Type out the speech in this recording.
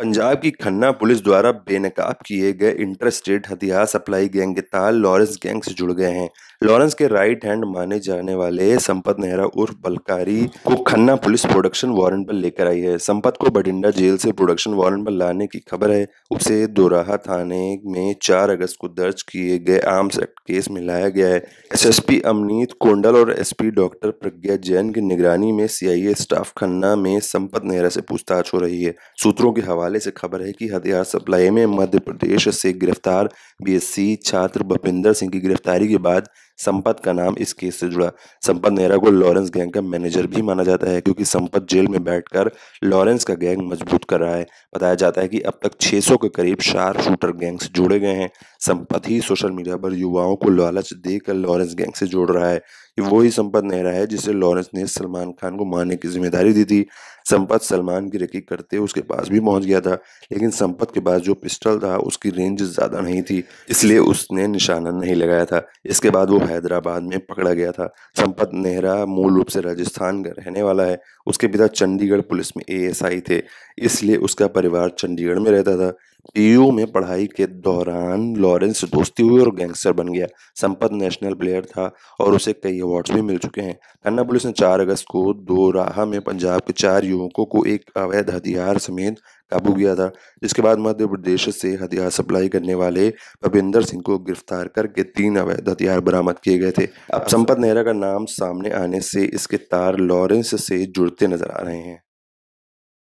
पंजाब की खन्ना पुलिस द्वारा बेनकाब किए गए इंटर स्टेट हथियार सप्लाई गैंग के तार लॉरेंस गैंग से जुड़ गए हैं लॉरेंस के राइट हैंड माने जाने वाले संपत नेहरा उर्फ बलकारी को खन्ना पुलिस प्रोडक्शन वारंट पर लेकर आई है संपत को बठिंडा जेल से प्रोडक्शन वारंट पर लाने की खबर है उसे दोराहा थाने में चार अगस्त को दर्ज किए गए आर्म्स एक्ट केस में लाया गया है पी अमनीत कोंडल और पी डॉक्टर प्रज्ञा जैन की निगरानी में ए स्टाफ खन्ना में संपत नेहरा से पूछताछ हो रही है सूत्रों के हवाले हवाले से खबर है कि हथियार सप्लाई में मध्य प्रदेश से गिरफ्तार बीएससी छात्र भूपिंदर सिंह की गिरफ्तारी के बाद संपत का नाम इस केस से जुड़ा संपत नेहरा को लॉरेंस गैंग का मैनेजर भी माना जाता है क्योंकि संपत जेल में बैठकर लॉरेंस का गैंग मजबूत कर रहा है बताया जाता है कि अब तक 600 के करीब शार शूटर गैंग से जुड़े गए हैं संपत ही सोशल मीडिया पर युवाओं को लालच देकर लॉरेंस गैंग से जोड़ रहा है ये वही संपत नेहरा है जिसे लॉरेंस ने सलमान खान को मारने की जिम्मेदारी दी थी संपत सलमान की रकीब करते उसके पास भी पहुंच गया था लेकिन संपत के पास जो पिस्टल था उसकी रेंज ज़्यादा नहीं थी इसलिए उसने निशाना नहीं लगाया था इसके बाद वो हैदराबाद में पकड़ा गया था संपत नेहरा मूल रूप से राजस्थान का रहने वाला है उसके पिता चंडीगढ़ पुलिस में एएसआई थे इसलिए उसका परिवार चंडीगढ़ में रहता था पीयू में पढ़ाई के दौरान लॉरेंस दोस्ती हुई और गैंगस्टर बन गया संपत नेशनल प्लेयर था और उसे कई अवार्ड्स भी मिल चुके हैं खन्ना पुलिस ने 4 अगस्त को दो राह में पंजाब के चार युवकों को एक अवैध हथियार समेत काबू किया था जिसके बाद मध्य प्रदेश से हथियार सप्लाई करने वाले भविंदर सिंह को गिरफ्तार करके तीन अवैध हथियार बरामद किए गए थे अब संपत नेहरा का नाम सामने आने से इसके तार लॉरेंस से जुड़ते नजर आ रहे हैं